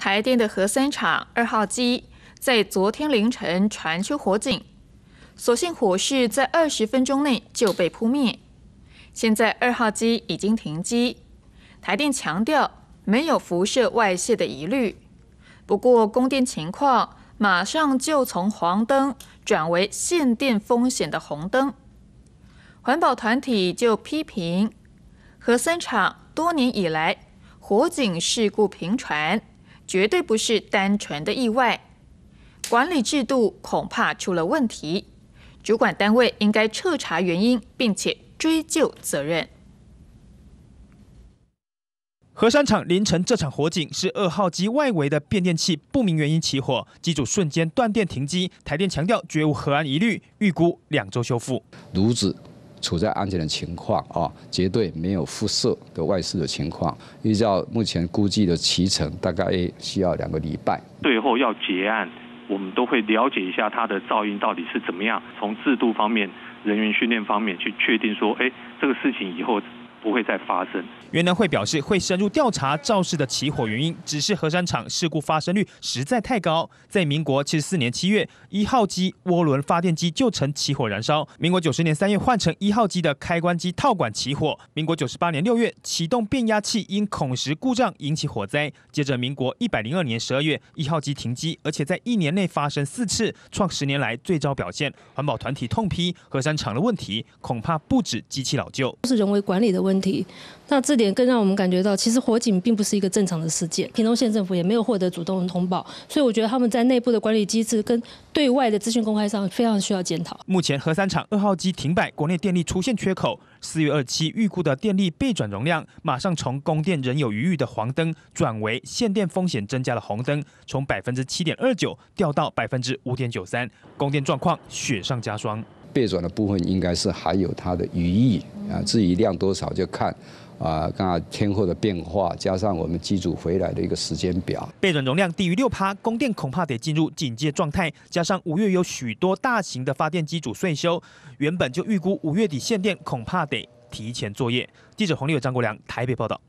台电的核三厂二号机在昨天凌晨传出火警，所幸火势在二十分钟内就被扑灭。现在二号机已经停机，台电强调没有辐射外泄的疑虑。不过供电情况马上就从黄灯转为限电风险的红灯。环保团体就批评核三厂多年以来火警事故频传。绝对不是单纯的意外，管理制度恐怕出了问题，主管单位应该彻查原因，并且追究责任。核三厂凌晨这场火警是二号机外围的变电器不明原因起火，机组瞬间断电停机。台电强调绝无核安疑虑，预估两周修复炉子。处在安全的情况啊，绝对没有辐射的外事的情况。依照目前估计的骑程，大概需要两个礼拜。最后要结案，我们都会了解一下它的噪音到底是怎么样，从制度方面、人员训练方面去确定说，哎，这个事情以后。不会再发生。原能会表示会深入调查肇事的起火原因。只是核三厂事故发生率实在太高。在民国七十四年七月一号机涡轮发电机就曾起火燃烧。民国九十年三月换成一号机的开关机套管起火。民国九十八年六月启动变压器因孔石故障引起火灾。接着民国一百零二年十二月一号机停机，而且在一年内发生四次，创十年来最糟表现。环保团体痛批核三厂的问题恐怕不止机器老旧，是人为管理的问。问题，那这点更让我们感觉到，其实火警并不是一个正常的事件。屏东县政府也没有获得主动的通报，所以我觉得他们在内部的管理机制跟对外的资讯公开上，非常需要检讨。目前核三厂二号机停摆，国内电力出现缺口。四月二七预估的电力备转容量，马上从供电仍有余裕的黄灯，转为限电风险增加的红灯，从百分之七点二九掉到百分之五点九三，供电状况雪上加霜。备转的部分应该是还有它的余裕。啊，至于量多少就看，啊，刚刚天候的变化，加上我们机组回来的一个时间表。备转容量低于六趴，供电恐怕得进入警戒状态。加上五月有许多大型的发电机组税修，原本就预估五月底限电，恐怕得提前作业。记者黄立友、张国良，台北报道。